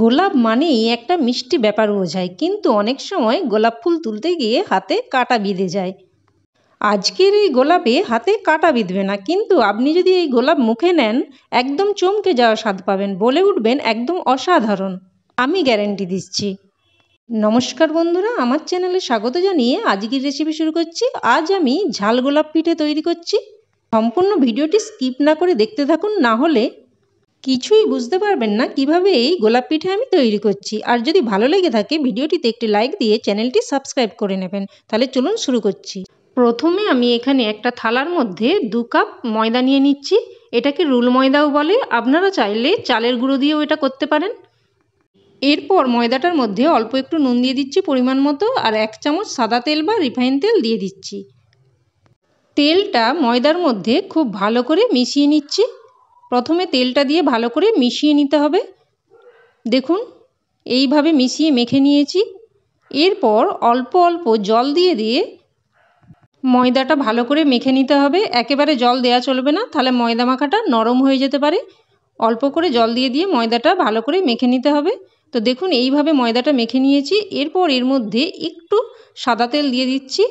গোলাপ মানেই একটা মিষ্টি ব্যাপার বোঝায় কিন্তু অনেক সময় গোলাপ ফুল তুলতে গিয়ে হাতে কাটা বিঁধে যায় আজকের এই গোলাপে হাতে কাটা বিঁধবে না কিন্তু আপনি যদি এই গোলাপ মুখে নেন একদম চমকে যাওয়া স্বাদ পাবেন বলে উঠবেন একদম অসাধারণ আমি গ্যারেন্টি দিচ্ছি নমস্কার বন্ধুরা আমার চ্যানেলে স্বাগত জানিয়ে আজকের রেসিপি শুরু করছি আজ আমি ঝাল গোলাপ পিঠে তৈরি করছি সম্পূর্ণ ভিডিওটি স্কিপ না করে দেখতে থাকুন না হলে কিছুই বুঝতে পারবেন না কিভাবে এই গোলাপ পিঠে আমি তৈরি করছি আর যদি ভালো লেগে থাকে ভিডিওটিতে একটি লাইক দিয়ে চ্যানেলটি সাবস্ক্রাইব করে নেবেন তাহলে চলুন শুরু করছি প্রথমে আমি এখানে একটা থালার মধ্যে দু কাপ ময়দা নিয়ে নিচ্ছি এটাকে রুল ময়দাও বলে আপনারা চাইলে চালের গুঁড়ো দিয়েও এটা করতে পারেন এরপর ময়দাটার মধ্যে অল্প একটু নুন দিয়ে দিচ্ছি পরিমাণ মতো আর এক চামচ সাদা তেল বা রিফাইন তেল দিয়ে দিচ্ছি তেলটা ময়দার মধ্যে খুব ভালো করে মিশিয়ে নিচ্ছি প্রথমে তেলটা দিয়ে ভালো করে মিশিয়ে নিতে হবে দেখুন এইভাবে মিশিয়ে মেখে নিয়েছি এরপর অল্প অল্প জল দিয়ে দিয়ে ময়দাটা ভালো করে মেখে নিতে হবে একেবারে জল দেয়া চলবে না তাহলে ময়দা মাখাটা নরম হয়ে যেতে পারে অল্প করে জল দিয়ে দিয়ে ময়দাটা ভালো করে মেখে নিতে হবে তো দেখুন এইভাবে ময়দাটা মেখে নিয়েছি এরপর এর মধ্যে একটু সাদা তেল দিয়ে দিচ্ছি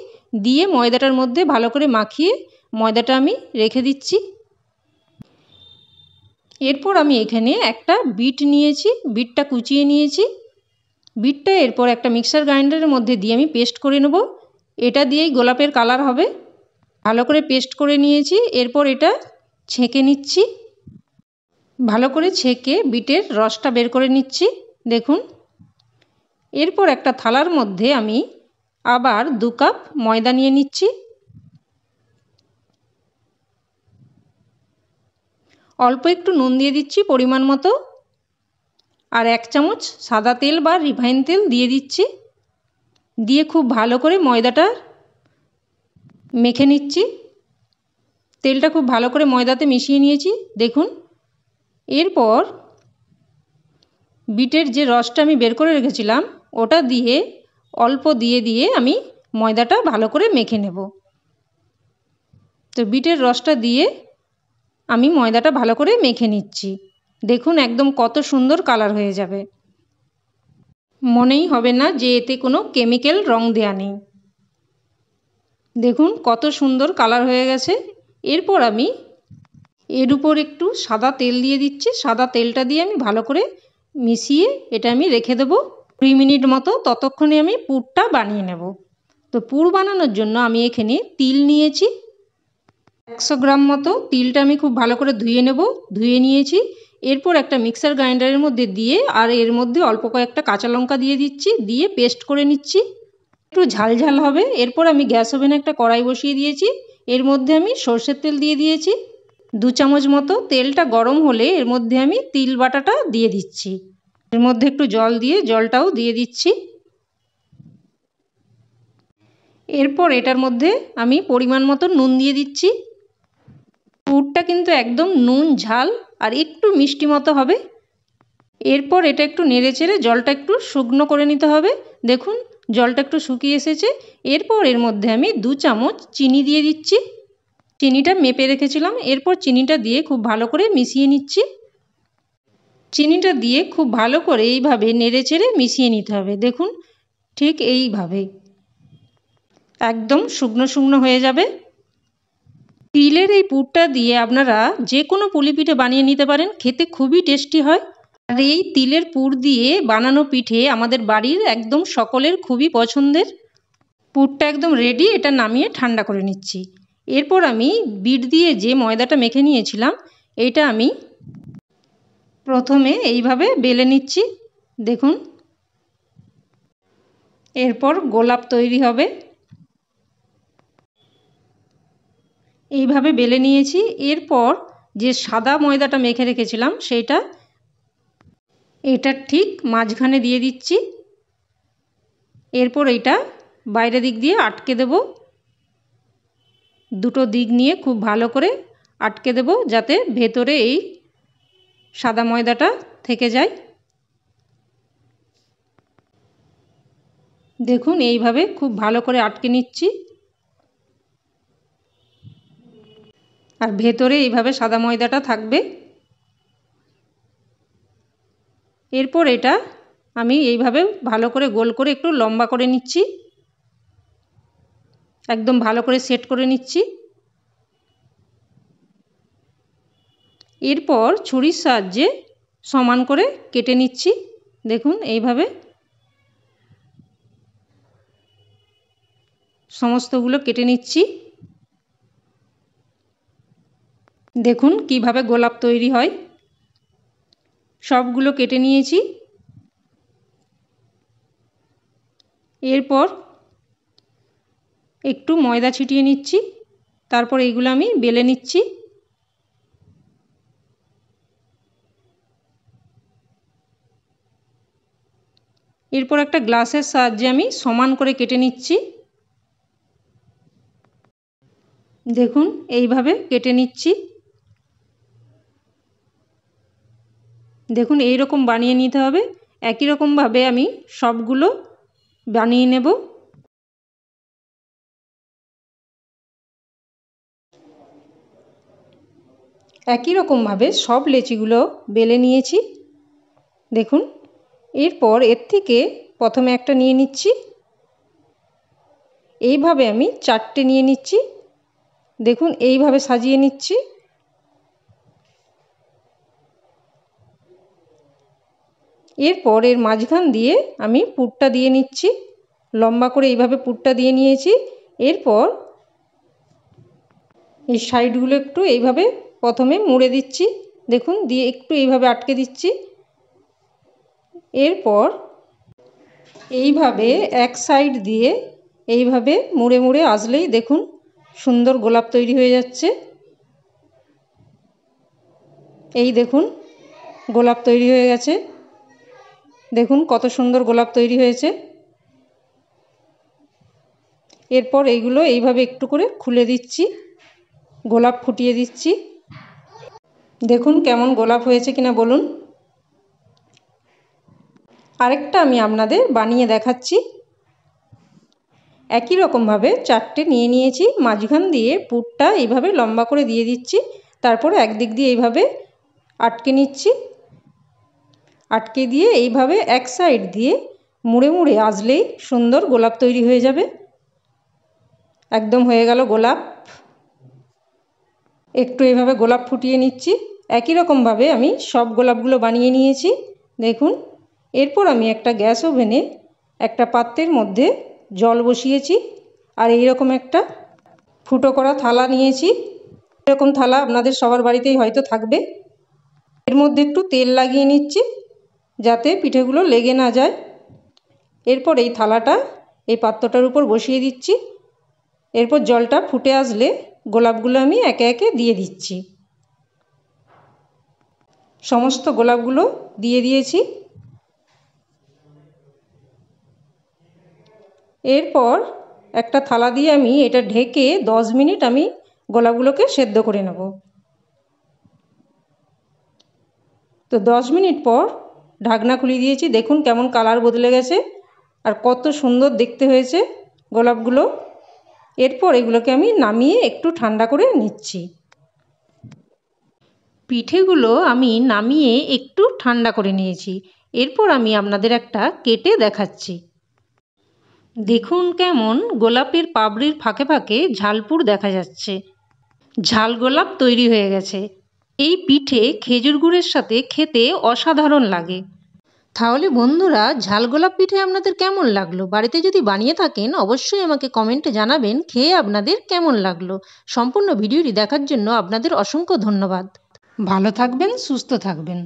দিয়ে ময়দাটার মধ্যে ভালো করে মাখিয়ে ময়দাটা আমি রেখে দিচ্ছি এরপর আমি এখানে একটা বিট নিয়েছি বিটটা কুচিয়ে নিয়েছি বিটটা এরপর একটা মিক্সার গ্রাইন্ডারের মধ্যে দিয়ে আমি পেস্ট করে নেব এটা দিয়েই গোলাপের কালার হবে ভালো করে পেস্ট করে নিয়েছি এরপর এটা ছেঁকে নিচ্ছি ভালো করে ছেঁকে বিটের রসটা বের করে নিচ্ছি দেখুন এরপর একটা থালার মধ্যে আমি আবার দু কাপ ময়দা নিয়ে নিচ্ছি অল্প একটু নুন দিয়ে দিচ্ছি পরিমাণ মতো আর এক চামচ সাদা তেল বা রিফাইন তেল দিয়ে দিচ্ছি দিয়ে খুব ভালো করে ময়দাটা মেখে নিচ্ছি তেলটা খুব ভালো করে ময়দাতে মিশিয়ে নিয়েছি দেখুন এরপর বিটের যে রসটা আমি বের করে রেখেছিলাম ওটা দিয়ে অল্প দিয়ে দিয়ে আমি ময়দাটা ভালো করে মেখে নেব তো বিটের রসটা দিয়ে আমি ময়দাটা ভালো করে মেখে নিচ্ছি দেখুন একদম কত সুন্দর কালার হয়ে যাবে মনেই হবে না যে এতে কোনো কেমিক্যাল রং দেয়া নেই দেখুন কত সুন্দর কালার হয়ে গেছে এরপর আমি এর উপর একটু সাদা তেল দিয়ে দিচ্ছি সাদা তেলটা দিয়ে আমি ভালো করে মিশিয়ে এটা আমি রেখে দেবো কুড়ি মিনিট মতো ততক্ষণে আমি পুরটা বানিয়ে নেব তো পুর বানানোর জন্য আমি এখানে তিল নিয়েছি একশো গ্রাম মতো তিলটা আমি খুব ভালো করে ধুয়ে নেব ধুয়ে নিয়েছি এরপর একটা মিক্সার গ্রাইন্ডারের মধ্যে দিয়ে আর এর মধ্যে অল্প কয়েকটা কাঁচা লঙ্কা দিয়ে দিচ্ছি দিয়ে পেস্ট করে নিচ্ছি একটু ঝালঝাল হবে এরপর আমি গ্যাস ওভেনে একটা কড়াই বসিয়ে দিয়েছি এর মধ্যে আমি সর্ষের তেল দিয়ে দিয়েছি দু চামচ মতো তেলটা গরম হলে এর মধ্যে আমি তিল বাটাটা দিয়ে দিচ্ছি এর মধ্যে একটু জল দিয়ে জলটাও দিয়ে দিচ্ছি এরপর এটার মধ্যে আমি পরিমাণ মতো নুন দিয়ে দিচ্ছি পুরটা কিন্তু একদম নুন ঝাল আর একটু মিষ্টি মতো হবে এরপর এটা একটু নেড়ে চেড়ে জলটা একটু শুকনো করে নিতে হবে দেখুন জলটা একটু শুকিয়ে এসেছে এরপর এর মধ্যে আমি দু চামচ চিনি দিয়ে দিচ্ছি চিনিটা মেপে রেখেছিলাম এরপর চিনিটা দিয়ে খুব ভালো করে মিশিয়ে নিচ্ছি চিনিটা দিয়ে খুব ভালো করে এইভাবে নেড়ে চেড়ে মিশিয়ে নিতে হবে দেখুন ঠিক এইভাবে একদম শুকনো শুকনো হয়ে যাবে তিলের এই পুরটা দিয়ে আপনারা যে কোনো পুলি পিঠে বানিয়ে নিতে পারেন খেতে খুবই টেস্টি হয় আর এই তিলের পুর দিয়ে বানানো পিঠে আমাদের বাড়ির একদম সকলের খুবই পছন্দের পুরটা একদম রেডি এটা নামিয়ে ঠান্ডা করে নিচ্ছি এরপর আমি বিট দিয়ে যে ময়দাটা মেখে নিয়েছিলাম এটা আমি প্রথমে এইভাবে বেলে নিচ্ছি দেখুন এরপর গোলাপ তৈরি হবে এইভাবে বেলে নিয়েছি এরপর যে সাদা ময়দাটা মেখে রেখেছিলাম সেইটা এটা ঠিক মাঝখানে দিয়ে দিচ্ছি এরপর এটা বাইরে দিক দিয়ে আটকে দেব দুটো দিক নিয়ে খুব ভালো করে আটকে দেব যাতে ভেতরে এই সাদা ময়দাটা থেকে যায় দেখুন এইভাবে খুব ভালো করে আটকে নিচ্ছি আর ভেতরে এইভাবে সাদা ময়দাটা থাকবে এরপর এটা আমি এইভাবে ভালো করে গোল করে একটু লম্বা করে নিচ্ছি একদম ভালো করে সেট করে নিচ্ছি এরপর ছুরির সাহায্যে সমান করে কেটে নিচ্ছি দেখুন এইভাবে সমস্তগুলো কেটে নিচ্ছি দেখুন কিভাবে গোলাপ তৈরি হয় সবগুলো কেটে নিয়েছি এরপর একটু ময়দা ছিটিয়ে নিচ্ছি তারপর এইগুলো আমি বেলে নিচ্ছি এরপর একটা গ্লাসের সাহায্যে আমি সমান করে কেটে নিচ্ছি দেখুন এইভাবে কেটে নিচ্ছি দেখুন এই রকম বানিয়ে নিতে হবে একই রকমভাবে আমি সবগুলো বানিয়ে নেব একই রকমভাবে সব লেচিগুলো বেলে নিয়েছি দেখুন এরপর এর থেকে প্রথমে একটা নিয়ে নিচ্ছি এইভাবে আমি চারটে নিয়ে নিচ্ছি দেখুন এইভাবে সাজিয়ে নিচ্ছি এরপর এর মাঝখান দিয়ে আমি পুরটা দিয়ে নিচ্ছি লম্বা করে এইভাবে পুরটা দিয়ে নিয়েছি এরপর এই সাইডগুলো একটু এইভাবে প্রথমে মুড়ে দিচ্ছি দেখুন দিয়ে একটু এইভাবে আটকে দিচ্ছি এরপর এইভাবে এক সাইড দিয়ে এইভাবে মুড়ে মুড়ে আসলেই দেখুন সুন্দর গোলাপ তৈরি হয়ে যাচ্ছে এই দেখুন গোলাপ তৈরি হয়ে গেছে দেখুন কত সুন্দর গোলাপ তৈরি হয়েছে এরপর এইগুলো এইভাবে একটু করে খুলে দিচ্ছি গোলাপ ফুটিয়ে দিচ্ছি দেখুন কেমন গোলাপ হয়েছে কিনা বলুন আরেকটা আমি আপনাদের বানিয়ে দেখাচ্ছি একই রকমভাবে চারটে নিয়ে নিয়েছি মাঝখান দিয়ে পুরটা এইভাবে লম্বা করে দিয়ে দিচ্ছি তারপর একদিক দিয়ে এইভাবে আটকে নিচ্ছি আটকে দিয়ে এইভাবে এক সাইড দিয়ে মুড়ে মুড়ে আজলেই সুন্দর গোলাপ তৈরি হয়ে যাবে একদম হয়ে গেল গোলাপ একটু এভাবে গোলাপ ফুটিয়ে নিচ্ছি একই রকমভাবে আমি সব গোলাপগুলো বানিয়ে নিয়েছি দেখুন এরপর আমি একটা গ্যাস ওভেনে একটা পাত্রের মধ্যে জল বসিয়েছি আর এই রকম একটা ফুটো করা থালা নিয়েছি এরকম থালা আপনাদের সবার বাড়িতেই হয়তো থাকবে এর মধ্যে একটু তেল লাগিয়ে নিচ্ছি যাতে পিঠেগুলো লেগে না যায় এরপর এই থালাটা এই পাত্রটার উপর বসিয়ে দিচ্ছি এরপর জলটা ফুটে আসলে গোলাপগুলো আমি একে একে দিয়ে দিচ্ছি সমস্ত গোলাপগুলো দিয়ে দিয়েছি এরপর একটা থালা দিয়ে আমি এটা ঢেকে দশ মিনিট আমি গোলাপগুলোকে সেদ্ধ করে নেব তো দশ মিনিট পর ঢাকনা খুলে দিয়েছি দেখুন কেমন কালার বদলে গেছে আর কত সুন্দর দেখতে হয়েছে গোলাপগুলো এরপর এগুলোকে আমি নামিয়ে একটু ঠান্ডা করে নিচ্ছি পিঠেগুলো আমি নামিয়ে একটু ঠান্ডা করে নিয়েছি এরপর আমি আপনাদের একটা কেটে দেখাচ্ছি দেখুন কেমন গোলাপের পাবড়ির ফাঁকে ফাঁকে ঝালপুর দেখা যাচ্ছে ঝাল গোলাপ তৈরি হয়ে গেছে এই পিঠে খেজুর গুড়ের সাথে খেতে অসাধারণ লাগে তাহলে বন্ধুরা ঝাল গোলাপ পিঠে আপনাদের কেমন লাগলো বাড়িতে যদি বানিয়ে থাকেন অবশ্যই আমাকে কমেন্টে জানাবেন খেয়ে আপনাদের কেমন লাগলো সম্পূর্ণ ভিডিওটি দেখার জন্য আপনাদের অসংখ্য ধন্যবাদ ভালো থাকবেন সুস্থ থাকবেন